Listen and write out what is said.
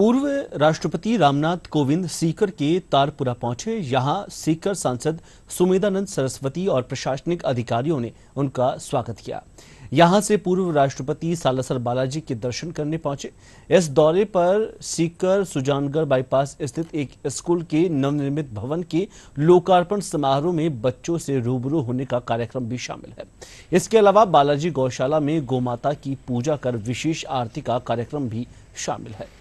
पूर्व राष्ट्रपति रामनाथ कोविंद सीकर के तारपुरा पहुंचे यहां सीकर सांसद सुमेधानंद सरस्वती और प्रशासनिक अधिकारियों ने उनका स्वागत किया यहां से पूर्व राष्ट्रपति सालासर बालाजी के दर्शन करने पहुंचे इस दौरे पर सीकर सुजानगढ़ बाईपास स्थित एक स्कूल के नवनिर्मित भवन के लोकार्पण समारोह में बच्चों से रूबरू होने का कार्यक्रम भी शामिल है इसके अलावा बालाजी गौशाला में गौमाता की पूजा कर विशेष आरती का कार्यक्रम भी शामिल है